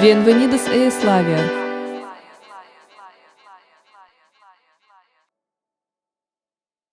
Bienvenidos a Eslavia.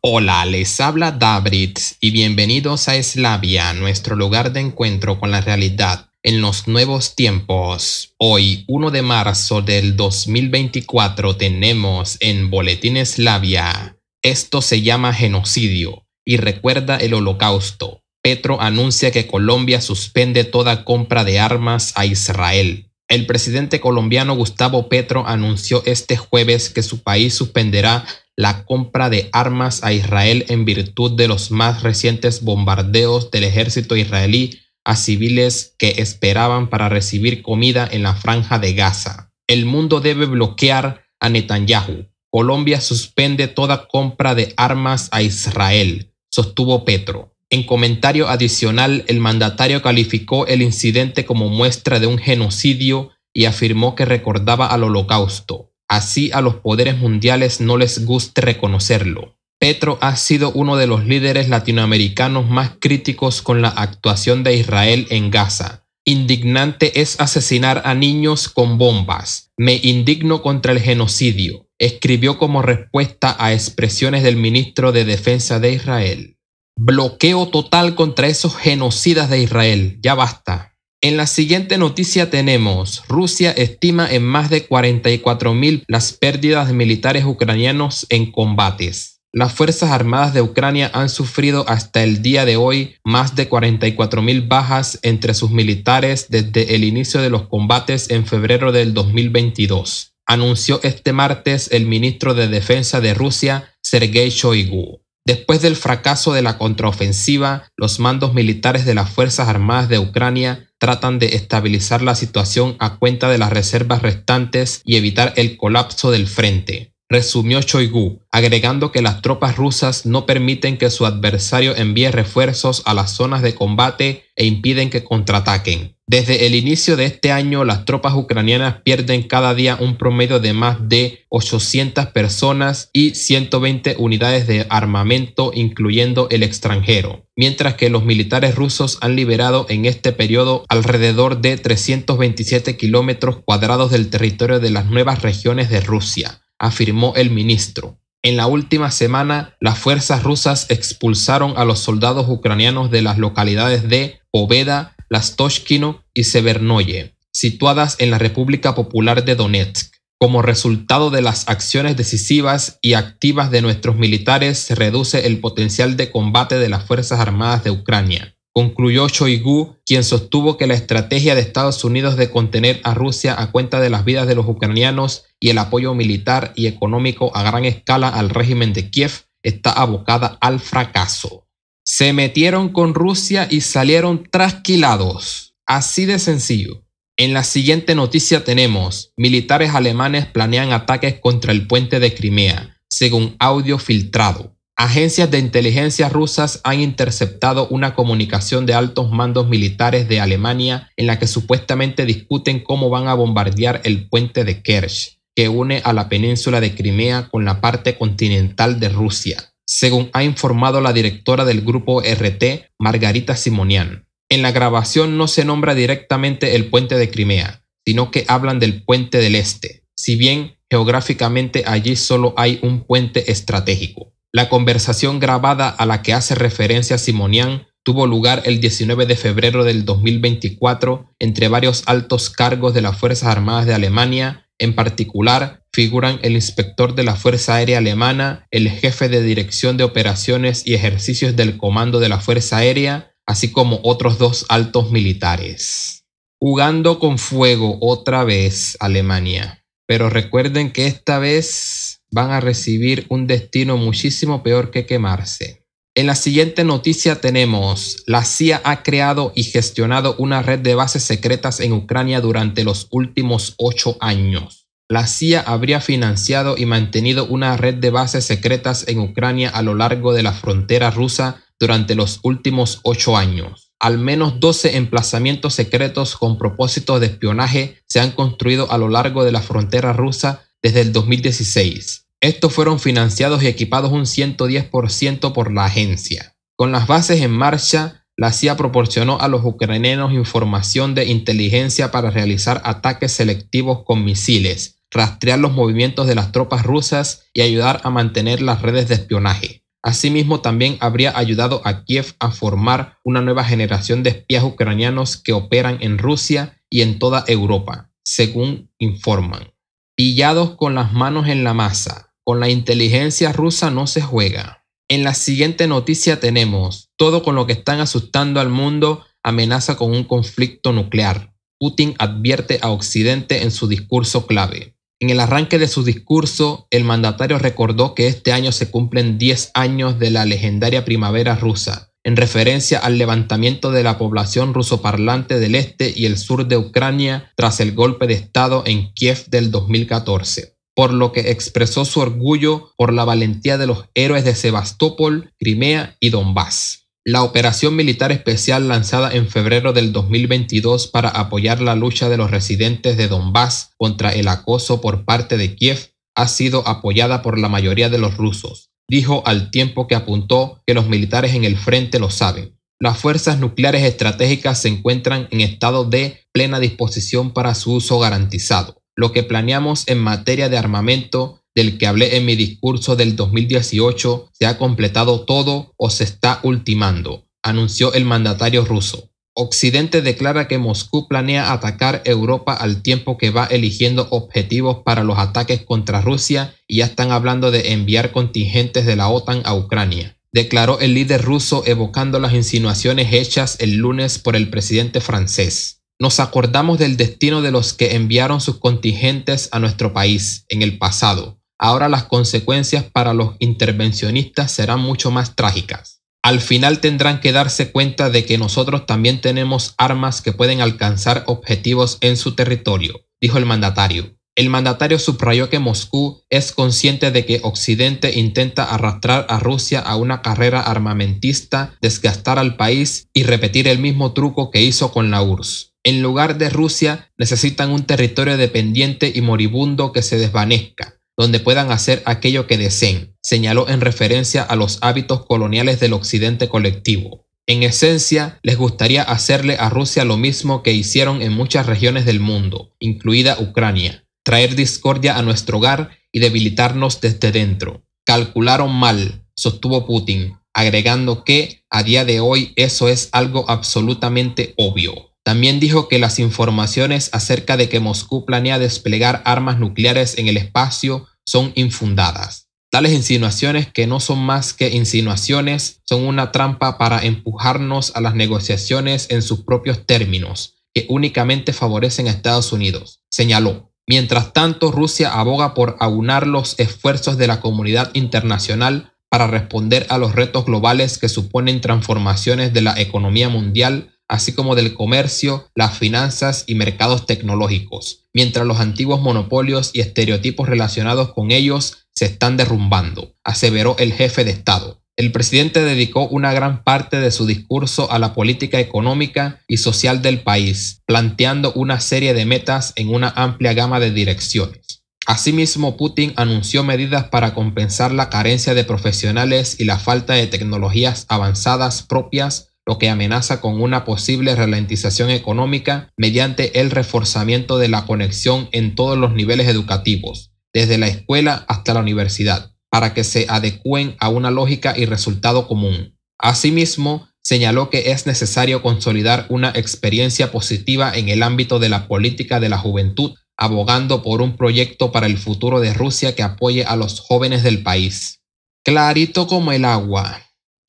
Hola, les habla David y bienvenidos a Eslavia, nuestro lugar de encuentro con la realidad en los nuevos tiempos. Hoy, 1 de marzo del 2024, tenemos en Boletín Eslavia. Esto se llama genocidio y recuerda el holocausto. Petro anuncia que Colombia suspende toda compra de armas a Israel. El presidente colombiano Gustavo Petro anunció este jueves que su país suspenderá la compra de armas a Israel en virtud de los más recientes bombardeos del ejército israelí a civiles que esperaban para recibir comida en la franja de Gaza. El mundo debe bloquear a Netanyahu. Colombia suspende toda compra de armas a Israel, sostuvo Petro. En comentario adicional, el mandatario calificó el incidente como muestra de un genocidio y afirmó que recordaba al holocausto. Así a los poderes mundiales no les guste reconocerlo. Petro ha sido uno de los líderes latinoamericanos más críticos con la actuación de Israel en Gaza. Indignante es asesinar a niños con bombas. Me indigno contra el genocidio, escribió como respuesta a expresiones del ministro de Defensa de Israel. Bloqueo total contra esos genocidas de Israel. Ya basta. En la siguiente noticia tenemos, Rusia estima en más de 44.000 las pérdidas de militares ucranianos en combates. Las Fuerzas Armadas de Ucrania han sufrido hasta el día de hoy más de 44.000 bajas entre sus militares desde el inicio de los combates en febrero del 2022, anunció este martes el ministro de Defensa de Rusia, Sergei Shoigu. Después del fracaso de la contraofensiva, los mandos militares de las Fuerzas Armadas de Ucrania tratan de estabilizar la situación a cuenta de las reservas restantes y evitar el colapso del frente resumió Shoigu, agregando que las tropas rusas no permiten que su adversario envíe refuerzos a las zonas de combate e impiden que contraataquen. Desde el inicio de este año, las tropas ucranianas pierden cada día un promedio de más de 800 personas y 120 unidades de armamento, incluyendo el extranjero, mientras que los militares rusos han liberado en este periodo alrededor de 327 kilómetros cuadrados del territorio de las nuevas regiones de Rusia afirmó el ministro. En la última semana, las fuerzas rusas expulsaron a los soldados ucranianos de las localidades de Poveda, Lastoshkino y Severnoye, situadas en la República Popular de Donetsk. Como resultado de las acciones decisivas y activas de nuestros militares, se reduce el potencial de combate de las Fuerzas Armadas de Ucrania concluyó Shoigu, quien sostuvo que la estrategia de Estados Unidos de contener a Rusia a cuenta de las vidas de los ucranianos y el apoyo militar y económico a gran escala al régimen de Kiev está abocada al fracaso. Se metieron con Rusia y salieron trasquilados. Así de sencillo. En la siguiente noticia tenemos, militares alemanes planean ataques contra el puente de Crimea, según audio filtrado. Agencias de inteligencia rusas han interceptado una comunicación de altos mandos militares de Alemania en la que supuestamente discuten cómo van a bombardear el puente de Kerch, que une a la península de Crimea con la parte continental de Rusia, según ha informado la directora del grupo RT, Margarita Simonian. En la grabación no se nombra directamente el puente de Crimea, sino que hablan del puente del este, si bien geográficamente allí solo hay un puente estratégico. La conversación grabada a la que hace referencia Simonian tuvo lugar el 19 de febrero del 2024 entre varios altos cargos de las Fuerzas Armadas de Alemania, en particular, figuran el inspector de la Fuerza Aérea Alemana, el jefe de Dirección de Operaciones y Ejercicios del Comando de la Fuerza Aérea, así como otros dos altos militares. Jugando con fuego otra vez Alemania. Pero recuerden que esta vez van a recibir un destino muchísimo peor que quemarse. En la siguiente noticia tenemos, la CIA ha creado y gestionado una red de bases secretas en Ucrania durante los últimos ocho años. La CIA habría financiado y mantenido una red de bases secretas en Ucrania a lo largo de la frontera rusa durante los últimos ocho años. Al menos 12 emplazamientos secretos con propósito de espionaje se han construido a lo largo de la frontera rusa desde el 2016. Estos fueron financiados y equipados un 110% por la agencia. Con las bases en marcha, la CIA proporcionó a los ucranianos información de inteligencia para realizar ataques selectivos con misiles, rastrear los movimientos de las tropas rusas y ayudar a mantener las redes de espionaje. Asimismo, también habría ayudado a Kiev a formar una nueva generación de espías ucranianos que operan en Rusia y en toda Europa, según informan pillados con las manos en la masa. Con la inteligencia rusa no se juega. En la siguiente noticia tenemos, todo con lo que están asustando al mundo amenaza con un conflicto nuclear. Putin advierte a Occidente en su discurso clave. En el arranque de su discurso, el mandatario recordó que este año se cumplen 10 años de la legendaria primavera rusa, en referencia al levantamiento de la población rusoparlante del este y el sur de Ucrania tras el golpe de Estado en Kiev del 2014 por lo que expresó su orgullo por la valentía de los héroes de Sebastopol, Crimea y Donbass. La operación militar especial lanzada en febrero del 2022 para apoyar la lucha de los residentes de Donbass contra el acoso por parte de Kiev ha sido apoyada por la mayoría de los rusos, dijo al tiempo que apuntó que los militares en el frente lo saben. Las fuerzas nucleares estratégicas se encuentran en estado de plena disposición para su uso garantizado. Lo que planeamos en materia de armamento del que hablé en mi discurso del 2018 se ha completado todo o se está ultimando, anunció el mandatario ruso. Occidente declara que Moscú planea atacar Europa al tiempo que va eligiendo objetivos para los ataques contra Rusia y ya están hablando de enviar contingentes de la OTAN a Ucrania. Declaró el líder ruso evocando las insinuaciones hechas el lunes por el presidente francés. Nos acordamos del destino de los que enviaron sus contingentes a nuestro país en el pasado. Ahora las consecuencias para los intervencionistas serán mucho más trágicas al final tendrán que darse cuenta de que nosotros también tenemos armas que pueden alcanzar objetivos en su territorio, dijo el mandatario. El mandatario subrayó que Moscú es consciente de que Occidente intenta arrastrar a Rusia a una carrera armamentista, desgastar al país y repetir el mismo truco que hizo con la URSS. En lugar de Rusia, necesitan un territorio dependiente y moribundo que se desvanezca, donde puedan hacer aquello que deseen, señaló en referencia a los hábitos coloniales del occidente colectivo. En esencia, les gustaría hacerle a Rusia lo mismo que hicieron en muchas regiones del mundo, incluida Ucrania, traer discordia a nuestro hogar y debilitarnos desde dentro. Calcularon mal, sostuvo Putin, agregando que, a día de hoy, eso es algo absolutamente obvio. También dijo que las informaciones acerca de que Moscú planea desplegar armas nucleares en el espacio son infundadas. Tales insinuaciones, que no son más que insinuaciones, son una trampa para empujarnos a las negociaciones en sus propios términos, que únicamente favorecen a Estados Unidos, señaló. Mientras tanto, Rusia aboga por aunar los esfuerzos de la comunidad internacional para responder a los retos globales que suponen transformaciones de la economía mundial así como del comercio, las finanzas y mercados tecnológicos, mientras los antiguos monopolios y estereotipos relacionados con ellos se están derrumbando, aseveró el jefe de Estado. El presidente dedicó una gran parte de su discurso a la política económica y social del país, planteando una serie de metas en una amplia gama de direcciones. Asimismo, Putin anunció medidas para compensar la carencia de profesionales y la falta de tecnologías avanzadas propias lo que amenaza con una posible ralentización económica mediante el reforzamiento de la conexión en todos los niveles educativos, desde la escuela hasta la universidad, para que se adecúen a una lógica y resultado común. Asimismo, señaló que es necesario consolidar una experiencia positiva en el ámbito de la política de la juventud, abogando por un proyecto para el futuro de Rusia que apoye a los jóvenes del país. Clarito como el agua,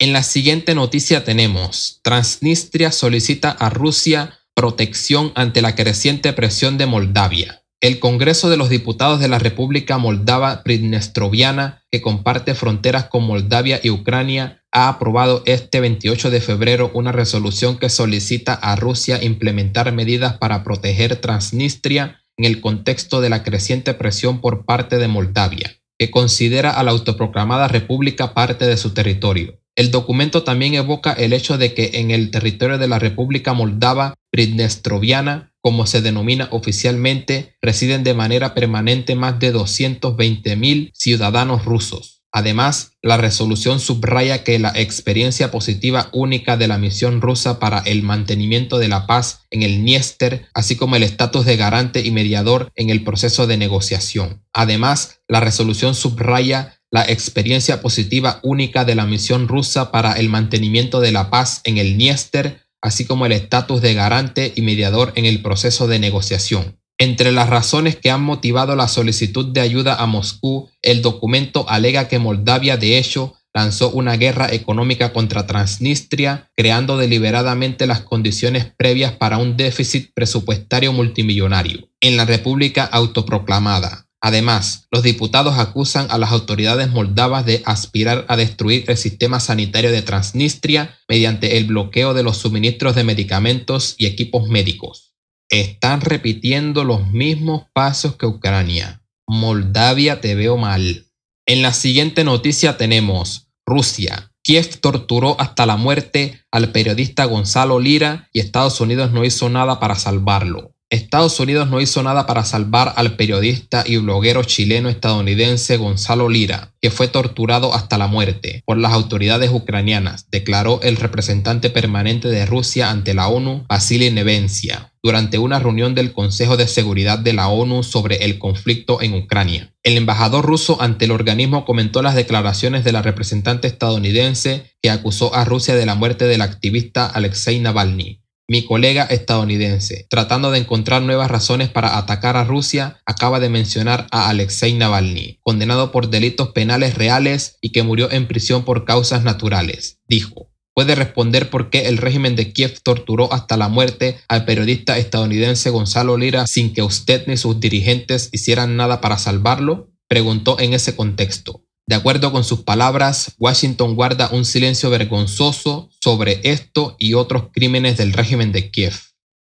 en la siguiente noticia tenemos, Transnistria solicita a Rusia protección ante la creciente presión de Moldavia. El Congreso de los Diputados de la República Moldava Pridnestroviana, que comparte fronteras con Moldavia y Ucrania, ha aprobado este 28 de febrero una resolución que solicita a Rusia implementar medidas para proteger Transnistria en el contexto de la creciente presión por parte de Moldavia, que considera a la autoproclamada república parte de su territorio. El documento también evoca el hecho de que en el territorio de la República Moldava Pridnestroviana, como se denomina oficialmente, residen de manera permanente más de mil ciudadanos rusos. Además, la resolución subraya que la experiencia positiva única de la misión rusa para el mantenimiento de la paz en el Niester, así como el estatus de garante y mediador en el proceso de negociación. Además, la resolución subraya la experiencia positiva única de la misión rusa para el mantenimiento de la paz en el Niester, así como el estatus de garante y mediador en el proceso de negociación. Entre las razones que han motivado la solicitud de ayuda a Moscú, el documento alega que Moldavia, de hecho, lanzó una guerra económica contra Transnistria, creando deliberadamente las condiciones previas para un déficit presupuestario multimillonario en la República Autoproclamada. Además, los diputados acusan a las autoridades moldavas de aspirar a destruir el sistema sanitario de Transnistria mediante el bloqueo de los suministros de medicamentos y equipos médicos. Están repitiendo los mismos pasos que Ucrania. Moldavia te veo mal. En la siguiente noticia tenemos Rusia. Kiev torturó hasta la muerte al periodista Gonzalo Lira y Estados Unidos no hizo nada para salvarlo. Estados Unidos no hizo nada para salvar al periodista y bloguero chileno-estadounidense Gonzalo Lira, que fue torturado hasta la muerte por las autoridades ucranianas, declaró el representante permanente de Rusia ante la ONU, Vasily Nevencia, durante una reunión del Consejo de Seguridad de la ONU sobre el conflicto en Ucrania. El embajador ruso ante el organismo comentó las declaraciones de la representante estadounidense que acusó a Rusia de la muerte del activista Alexei Navalny mi colega estadounidense, tratando de encontrar nuevas razones para atacar a Rusia, acaba de mencionar a Alexei Navalny, condenado por delitos penales reales y que murió en prisión por causas naturales, dijo. Puede responder por qué el régimen de Kiev torturó hasta la muerte al periodista estadounidense Gonzalo Lira sin que usted ni sus dirigentes hicieran nada para salvarlo, preguntó en ese contexto. De acuerdo con sus palabras, Washington guarda un silencio vergonzoso sobre esto y otros crímenes del régimen de Kiev.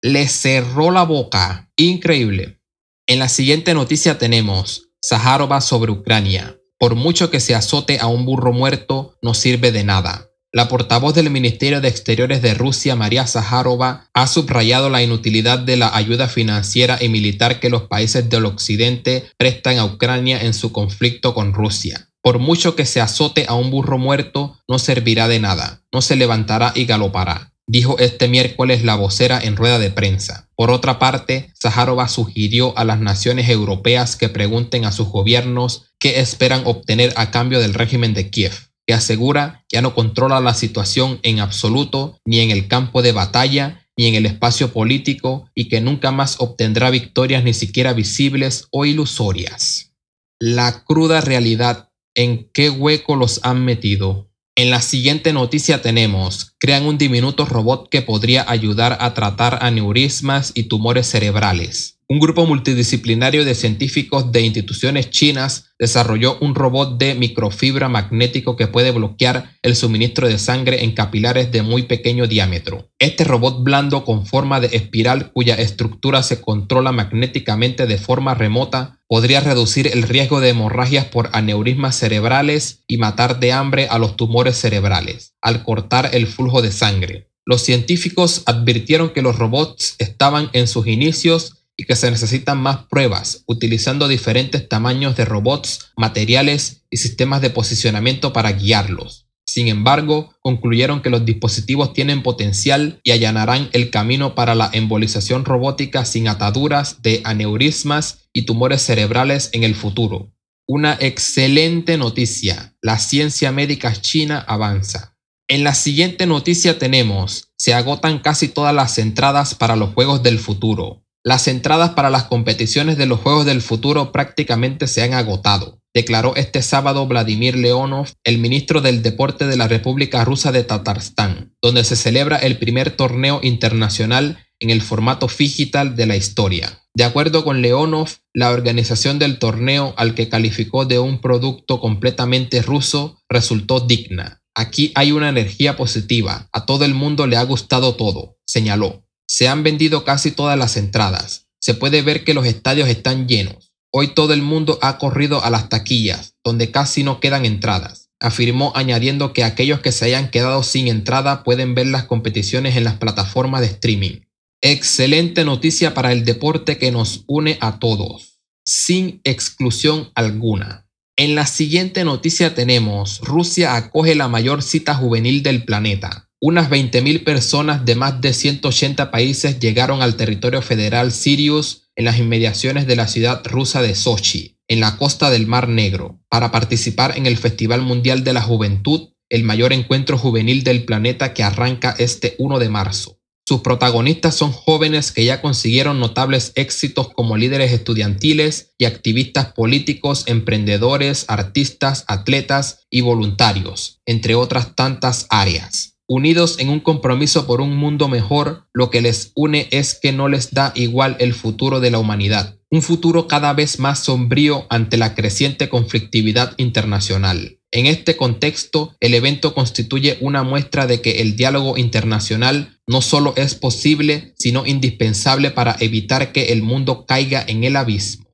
Le cerró la boca. Increíble. En la siguiente noticia tenemos Zaharova sobre Ucrania. Por mucho que se azote a un burro muerto, no sirve de nada. La portavoz del Ministerio de Exteriores de Rusia, María Zaharova, ha subrayado la inutilidad de la ayuda financiera y militar que los países del Occidente prestan a Ucrania en su conflicto con Rusia. Por mucho que se azote a un burro muerto, no servirá de nada, no se levantará y galopará, dijo este miércoles la vocera en rueda de prensa. Por otra parte, Zaharova sugirió a las naciones europeas que pregunten a sus gobiernos qué esperan obtener a cambio del régimen de Kiev, que asegura ya no controla la situación en absoluto ni en el campo de batalla ni en el espacio político y que nunca más obtendrá victorias ni siquiera visibles o ilusorias. La cruda realidad en qué hueco los han metido. En la siguiente noticia tenemos, crean un diminuto robot que podría ayudar a tratar aneurismas y tumores cerebrales. Un grupo multidisciplinario de científicos de instituciones chinas desarrolló un robot de microfibra magnético que puede bloquear el suministro de sangre en capilares de muy pequeño diámetro. Este robot blando con forma de espiral cuya estructura se controla magnéticamente de forma remota podría reducir el riesgo de hemorragias por aneurismas cerebrales y matar de hambre a los tumores cerebrales al cortar el flujo de sangre. Los científicos advirtieron que los robots estaban en sus inicios y que se necesitan más pruebas, utilizando diferentes tamaños de robots, materiales y sistemas de posicionamiento para guiarlos. Sin embargo, concluyeron que los dispositivos tienen potencial y allanarán el camino para la embolización robótica sin ataduras de aneurismas y tumores cerebrales en el futuro. Una excelente noticia, la ciencia médica china avanza. En la siguiente noticia tenemos, se agotan casi todas las entradas para los Juegos del Futuro. Las entradas para las competiciones de los Juegos del Futuro prácticamente se han agotado, declaró este sábado Vladimir Leonov, el ministro del Deporte de la República Rusa de Tatarstán, donde se celebra el primer torneo internacional en el formato digital de la historia. De acuerdo con Leonov, la organización del torneo al que calificó de un producto completamente ruso resultó digna. Aquí hay una energía positiva, a todo el mundo le ha gustado todo, señaló. Se han vendido casi todas las entradas. Se puede ver que los estadios están llenos. Hoy todo el mundo ha corrido a las taquillas, donde casi no quedan entradas. Afirmó añadiendo que aquellos que se hayan quedado sin entrada pueden ver las competiciones en las plataformas de streaming. Excelente noticia para el deporte que nos une a todos, sin exclusión alguna. En la siguiente noticia tenemos, Rusia acoge la mayor cita juvenil del planeta. Unas 20.000 personas de más de 180 países llegaron al territorio federal Sirius en las inmediaciones de la ciudad rusa de Sochi, en la costa del Mar Negro, para participar en el Festival Mundial de la Juventud, el mayor encuentro juvenil del planeta que arranca este 1 de marzo. Sus protagonistas son jóvenes que ya consiguieron notables éxitos como líderes estudiantiles y activistas políticos, emprendedores, artistas, atletas y voluntarios, entre otras tantas áreas unidos en un compromiso por un mundo mejor, lo que les une es que no les da igual el futuro de la humanidad, un futuro cada vez más sombrío ante la creciente conflictividad internacional. En este contexto, el evento constituye una muestra de que el diálogo internacional no solo es posible, sino indispensable para evitar que el mundo caiga en el abismo.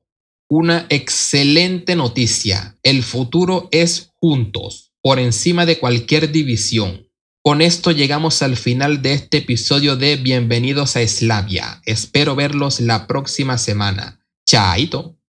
Una excelente noticia, el futuro es juntos, por encima de cualquier división. Con esto llegamos al final de este episodio de Bienvenidos a Eslavia. Espero verlos la próxima semana. Chaito.